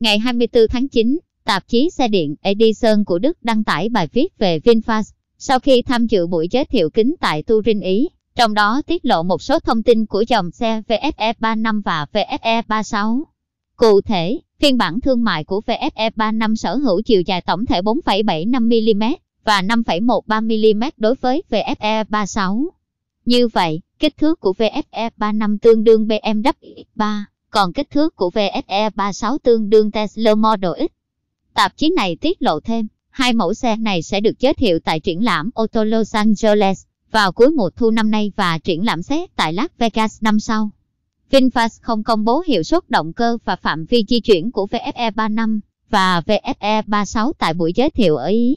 Ngày 24 tháng 9, tạp chí xe điện Edison của Đức đăng tải bài viết về VinFast sau khi tham dự buổi giới thiệu kính tại Turin Ý, trong đó tiết lộ một số thông tin của dòng xe VFE35 và VFE36. Cụ thể, phiên bản thương mại của VFE35 sở hữu chiều dài tổng thể 4,75mm và 5,13mm đối với VFE36. Như vậy, kích thước của VFE35 tương đương BMW 3 còn kích thước của VFE36 tương đương Tesla Model X. Tạp chí này tiết lộ thêm, hai mẫu xe này sẽ được giới thiệu tại triển lãm Auto Los Angeles vào cuối mùa thu năm nay và triển lãm xét tại Las Vegas năm sau. VinFast không công bố hiệu suất động cơ và phạm vi di chuyển của VFE35 và VFE36 tại buổi giới thiệu ở Ý.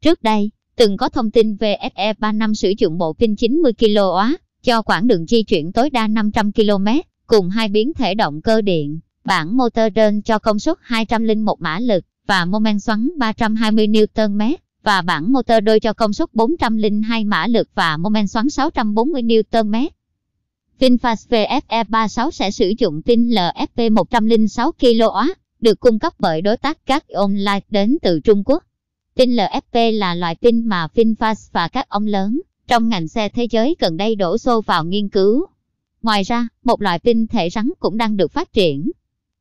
Trước đây, từng có thông tin VFE35 sử dụng bộ pin 90 kW cho quãng đường di chuyển tối đa 500 km cùng hai biến thể động cơ điện, bản motor trên cho công suất 201 mã lực và mô men xoắn 320 Nm và bản motor đôi cho công suất 402 mã lực và mô men xoắn 640 Nm. VinFast VFE36 sẽ sử dụng pin LFP 106 kW, được cung cấp bởi đối tác các online đến từ Trung Quốc. Pin LFP là loại pin mà VinFast và các ông lớn trong ngành xe thế giới gần đây đổ xô vào nghiên cứu. Ngoài ra, một loại tinh thể rắn cũng đang được phát triển.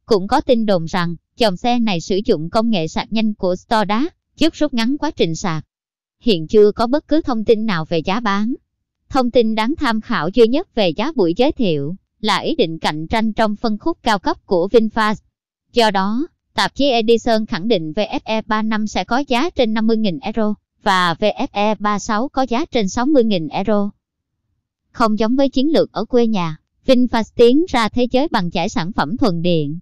Cũng có tin đồn rằng, dòng xe này sử dụng công nghệ sạc nhanh của Stoda, giúp rút ngắn quá trình sạc. Hiện chưa có bất cứ thông tin nào về giá bán. Thông tin đáng tham khảo duy nhất về giá buổi giới thiệu là ý định cạnh tranh trong phân khúc cao cấp của VinFast. Do đó, tạp chí Edison khẳng định VFE 35 sẽ có giá trên 50.000 euro và VFE 36 có giá trên 60.000 euro. Không giống với chiến lược ở quê nhà, VinFast tiến ra thế giới bằng giải sản phẩm thuần điện.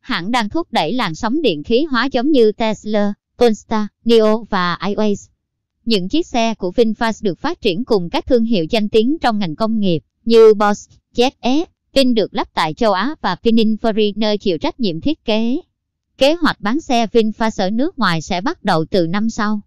Hãng đang thúc đẩy làn sóng điện khí hóa giống như Tesla, Polestar, NIO và iWays. Những chiếc xe của VinFast được phát triển cùng các thương hiệu danh tiếng trong ngành công nghiệp như Bosch, ZF, Vin được lắp tại châu Á và Pininfarina nơi chịu trách nhiệm thiết kế. Kế hoạch bán xe VinFast ở nước ngoài sẽ bắt đầu từ năm sau.